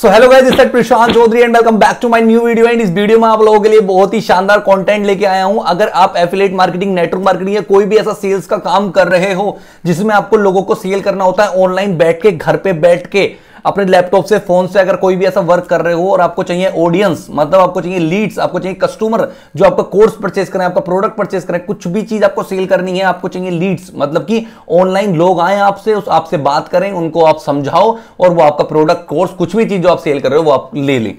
so hello guys Prashant Chaudhary and welcome back to my new video and इस video में आप लोगों के लिए बहुत ही शानदार कंटेंट लेके आया हूं अगर आप एफिलेट मार्केटिंग नेटवर्क मार्केटिंग या कोई भी ऐसा सेल्स का काम कर रहे हो जिसमें आपको लोगों को सेल करना होता है ऑनलाइन बैठ के घर पे बैठ के अपने लैपटॉप से फोन से अगर कोई भी ऐसा वर्क कर रहे हो और आपको चाहिए ऑडियंस मतलब आपको चाहिए लीड्स आपको चाहिए कस्टमर जो आपका कोर्स परचेस करें आपका प्रोडक्ट परचेस करें कुछ भी चीज आपको सेल करनी है आपको चाहिए लीड्स मतलब कि ऑनलाइन लोग आए आपसे आपसे बात करें उनको आप समझाओ और वो आपका प्रोडक्ट कोर्स कुछ भी चीज जो आप सेल कर रहे हो वो आप ले लें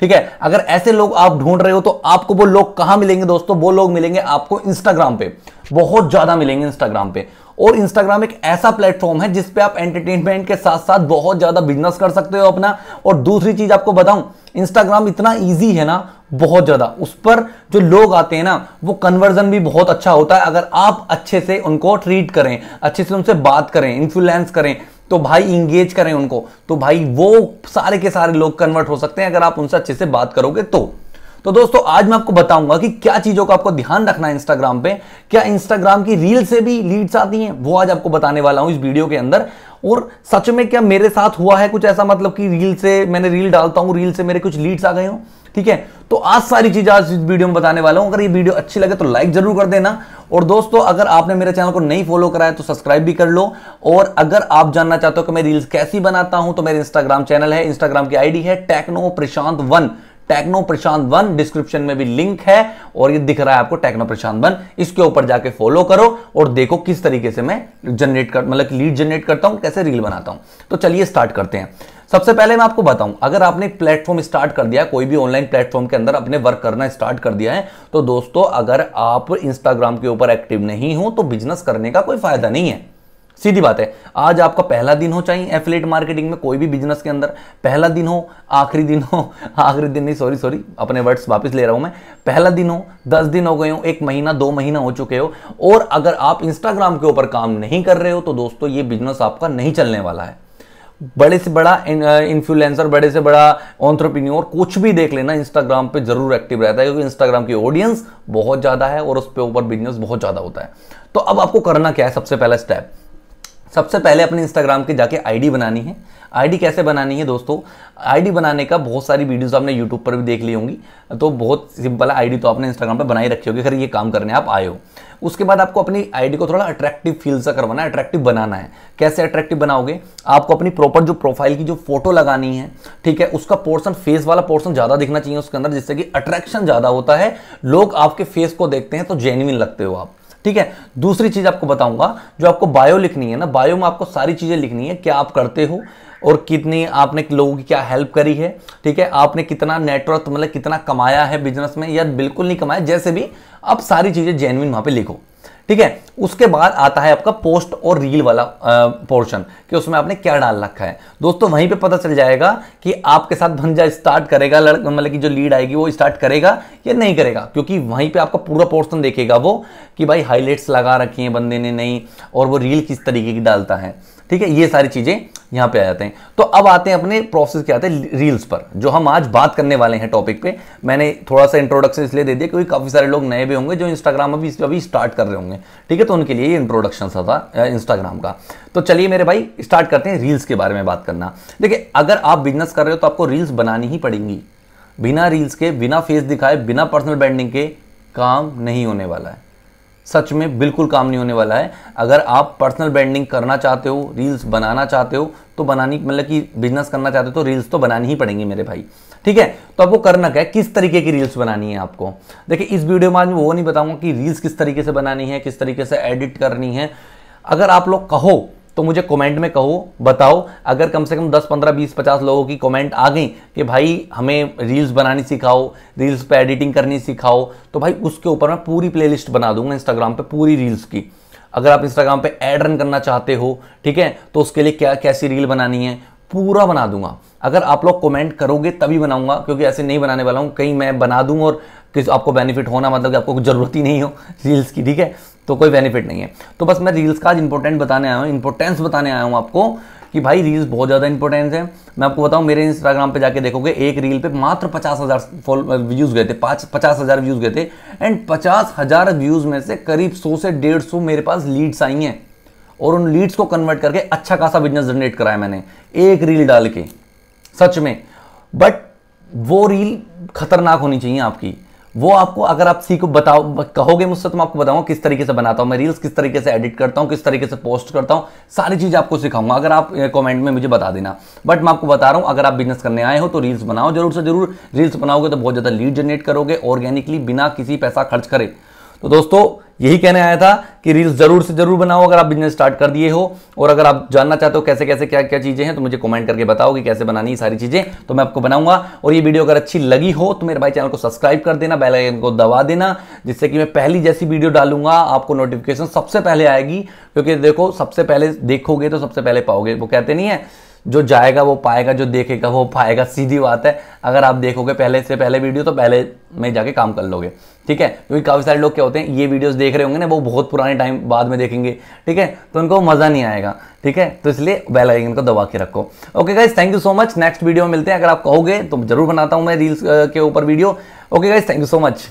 ठीक है अगर ऐसे लोग आप ढूंढ रहे हो तो आपको वो लोग कहां मिलेंगे दोस्तों वो लोग मिलेंगे आपको इंस्टाग्राम पे बहुत ज्यादा मिलेंगे इंस्टाग्राम पे और इंस्टाग्राम एक ऐसा प्लेटफॉर्म है जिसपे आप एंटरटेनमेंट के साथ साथ बहुत ज़्यादा बिजनेस कर सकते हो अपना और दूसरी चीज़ आपको बताऊं इंस्टाग्राम इतना ईजी है ना बहुत ज़्यादा उस पर जो लोग आते हैं ना वो कन्वर्जन भी बहुत अच्छा होता है अगर आप अच्छे से उनको ट्रीट करें अच्छे से उनसे बात करें इन्फ्लुएंस करें तो भाई इंगेज करें उनको तो भाई वो सारे के सारे लोग कन्वर्ट हो सकते हैं अगर आप उनसे अच्छे से बात करोगे तो तो दोस्तों आज मैं आपको बताऊंगा कि क्या चीजों का आपको ध्यान रखना है इंस्टाग्राम पे क्या इंस्टाग्राम की रील से भी लीड्स आती हैं वो आज आपको बताने वाला हूं इस वीडियो के अंदर और सच में क्या मेरे साथ हुआ है कुछ ऐसा मतलब कि रील से मैंने रील डालता हूं रील से मेरे कुछ लीड्स आ गए हूं ठीक है तो आज सारी चीजें आज इस वीडियो में बताने वाला हूं अगर ये वीडियो अच्छी लगे तो लाइक जरूर कर देना और दोस्तों अगर आपने मेरे चैनल को नहीं फॉलो करा है तो सब्सक्राइब भी कर लो और अगर आप जानना चाहते हो कि मैं रील्स कैसी बनाता हूं तो मेरे इंस्टाग्राम चैनल है इंस्टाग्राम की आईडी है techno Prashant one techno Prashant one description में भी लिंक है और ये दिख रहा है आपको टेक्नो प्रशांत वन इसके ऊपर जाके फॉलो करो और देखो किस तरीके से मैं जनरेट कर मतलब लीड जनरेट करता हूं कैसे रील बनाता हूं तो चलिए स्टार्ट करते हैं सबसे पहले मैं आपको बताऊं अगर आपने प्लेटफॉर्म स्टार्ट कर दिया कोई भी ऑनलाइन प्लेटफॉर्म के अंदर अपने वर्क करना स्टार्ट कर दिया है तो दोस्तों अगर आप इंस्टाग्राम के ऊपर एक्टिव नहीं हो तो बिजनेस करने का कोई फायदा नहीं है सीधी बात है आज आपका पहला दिन हो चाहिए एफिलेट मार्केटिंग में कोई भी बिजनेस के अंदर पहला दिन हो आखिरी दिन हो आखिरी दिन नहीं सॉरी सॉरी अपने वर्ड्स वापस ले रहा हूं मैं पहला दिन हो दस दिन हो गए हो एक महीना दो महीना हो चुके हो और अगर आप इंस्टाग्राम के ऊपर काम नहीं कर रहे हो तो दोस्तों ये बिजनेस आपका नहीं चलने वाला है बड़े से बड़ा इन्फ्लुएंसर बड़े से बड़ा ऑन्ट्रप्रीन्योर कुछ भी देख लेना इंस्टाग्राम पे जरूर एक्टिव रहता है क्योंकि इंस्टाग्राम की ऑडियंस बहुत ज़्यादा है और उस पर ऊपर बिजनेस बहुत ज़्यादा होता है तो अब आपको करना क्या है सबसे पहला स्टेप सबसे पहले अपने इंस्टाग्राम के जाके आईडी बनानी है आईडी कैसे बनानी है दोस्तों आईडी बनाने का बहुत सारी वीडियोस आपने यूट्यूब पर भी देख ली होंगी तो बहुत सिंपल है आईडी तो आपने इंस्टाग्राम पर बनाई रखी होगी अगर ये काम करने आप आए हो उसके बाद आपको अपनी आईडी को थोड़ा अट्रैक्टिव फील सा करवाना है अट्रैक्टिव बनाना है कैसे अट्रैक्टिव बनाओगे आपको अपनी प्रॉपर जो प्रोफाइल की जो फोटो लगानी है ठीक है उसका पोर्सन फेस वाला पोर्सन ज़्यादा दिखना चाहिए उसके अंदर जिससे कि अट्रैक्शन ज़्यादा होता है लोग आपके फेस को देखते हैं तो जेन्यन लगते हो आप ठीक है दूसरी चीज आपको बताऊंगा जो आपको बायो लिखनी है ना बायो में आपको सारी चीजें लिखनी है क्या आप करते हो और कितनी आपने लोगों की क्या हेल्प करी है ठीक है आपने कितना नेटवर्क मतलब कितना कमाया है बिजनेस में या बिल्कुल नहीं कमाया जैसे भी आप सारी चीजें जेनविन वहां पर लिखो ठीक है उसके बाद आता है आपका पोस्ट और रील वाला पोर्शन कि उसमें आपने क्या डाल रखा है दोस्तों वहीं पे पता चल जाएगा कि आपके साथ भंजा स्टार्ट करेगा मतलब कि जो लीड आएगी वो स्टार्ट करेगा या नहीं करेगा क्योंकि वहीं पे आपका पूरा पोर्शन देखेगा वो कि भाई हाईलाइट्स लगा रखी हैं बंदे ने नहीं और वो रील किस तरीके की डालता है ठीक है ये सारी चीज़ें यहाँ पे आ जाते हैं तो अब आते हैं अपने प्रोसेस के आते हैं रील्स पर जो हम आज बात करने वाले हैं टॉपिक पे मैंने थोड़ा सा इंट्रोडक्शन इसलिए दे दिया क्योंकि काफ़ी सारे लोग नए भी होंगे जो इंस्टाग्राम अभी अभी स्टार्ट कर रहे होंगे ठीक है तो उनके लिए इंट्रोडक्शन था इंस्टाग्राम का तो चलिए मेरे भाई स्टार्ट करते हैं रील्स के बारे में बात करना देखिए अगर आप बिजनेस कर रहे हो तो आपको रील्स बनानी ही पड़ेंगी बिना रील्स के बिना फेस दिखाए बिना पर्सनल ब्रांडिंग के काम नहीं होने वाला है सच में बिल्कुल काम नहीं होने वाला है अगर आप पर्सनल ब्रांडिंग करना चाहते हो रील्स बनाना चाहते हो तो बनानी मतलब कि बिजनेस करना चाहते हो तो रील्स तो बनानी ही पड़ेंगी मेरे भाई ठीक है तो आपको करना क्या है किस तरीके की रील्स बनानी है आपको देखिए इस वीडियो में आज मैं वो नहीं बताऊंगा कि रील्स किस तरीके से बनानी है किस तरीके से एडिट करनी है अगर आप लोग कहो तो मुझे कमेंट में कहो बताओ अगर कम से कम 10 15 20 50 लोगों की कमेंट आ गई कि भाई हमें रील्स बनानी सिखाओ रील्स पे एडिटिंग करनी सिखाओ तो भाई उसके ऊपर मैं पूरी प्लेलिस्ट बना दूंगा इंस्टाग्राम पे पूरी रील्स की अगर आप इंस्टाग्राम पे एड रन करना चाहते हो ठीक है तो उसके लिए क्या कैसी रील बनानी है पूरा बना दूंगा अगर आप लोग कमेंट करोगे तभी बनाऊंगा क्योंकि ऐसे नहीं बनाने वाला हूँ कहीं मैं बना दूँ और किस आपको बेनिफिट होना मतलब कि आपको जरूरत ही नहीं हो रील्स की ठीक है तो कोई बेनिफिट नहीं है तो बस मैं रील्स का आज इंपॉर्टेंट बताने आया हूँ इंपॉर्टेंस बताने आया हूँ आपको कि भाई रील्स बहुत ज़्यादा इंपॉर्टेंस है मैं आपको बताऊँ मेरे इंस्टाग्राम पे जाके देखोगे एक रील पे मात्र पचास हज़ार व्यूज़ गए थे पाँच पचास हज़ार व्यूज़ गए थे एंड पचास हज़ार व्यूज़ में से करीब सौ से डेढ़ सौ मेरे पास लीड्स आई हैं और उन लीड्स को कन्वर्ट करके अच्छा खासा बिजनेस जनरेट कराया मैंने एक रील डाल के सच में बट वो रील खतरनाक होनी चाहिए आपकी वो आपको अगर आप सीखो बताओ कहोगे मुझसे तो मैं आपको बताऊंगा किस तरीके से बनाता हूँ मैं रील्स किस तरीके से एडिट करता हूँ किस तरीके से पोस्ट करता हूँ सारी चीज़ आपको सिखाऊंगा अगर आप कमेंट में मुझे बता देना बट मैं आपको बता रहा हूँ अगर आप बिजनेस करने आए हो तो रील्स बनाओ जरूर से जरूर रील्स बनाओगे तो बहुत ज़्यादा लीड जनरेट करोगे ऑर्गेनिकली बिना किसी पैसा खर्च करे तो दोस्तों यही कहने आया था कि रील्स जरूर से जरूर बनाओ अगर आप बिजनेस स्टार्ट कर दिए हो और अगर आप जानना चाहते हो कैसे कैसे क्या क्या चीज़ें हैं तो मुझे कमेंट करके बताओ कि कैसे बनानी है सारी चीज़ें तो मैं आपको बनाऊंगा और ये वीडियो अगर अच्छी लगी हो तो मेरे भाई चैनल को सब्सक्राइब कर देना बेल आइकन को दबा देना जिससे कि मैं पहली जैसी वीडियो डालूंगा आपको नोटिफिकेशन सबसे पहले आएगी क्योंकि देखो सबसे पहले देखोगे तो सबसे पहले पाओगे वो कहते नहीं है जो जाएगा वो पाएगा जो देखेगा वो पाएगा सीधी बात है अगर आप देखोगे पहले से पहले वीडियो तो पहले में जाके काम कर लोगे ठीक है क्योंकि काफ़ी सारे लोग क्या होते हैं ये वीडियोस देख रहे होंगे ना वो बहुत पुराने टाइम बाद में देखेंगे ठीक है तो उनको मज़ा नहीं आएगा ठीक है तो इसलिए बेल आइकन को दबा के रखो okay guys thank you so much next video में मिलते हैं अगर आप कहोगे तो जरूर बनाता हूँ मैं रील्स के ऊपर video okay guys thank you so much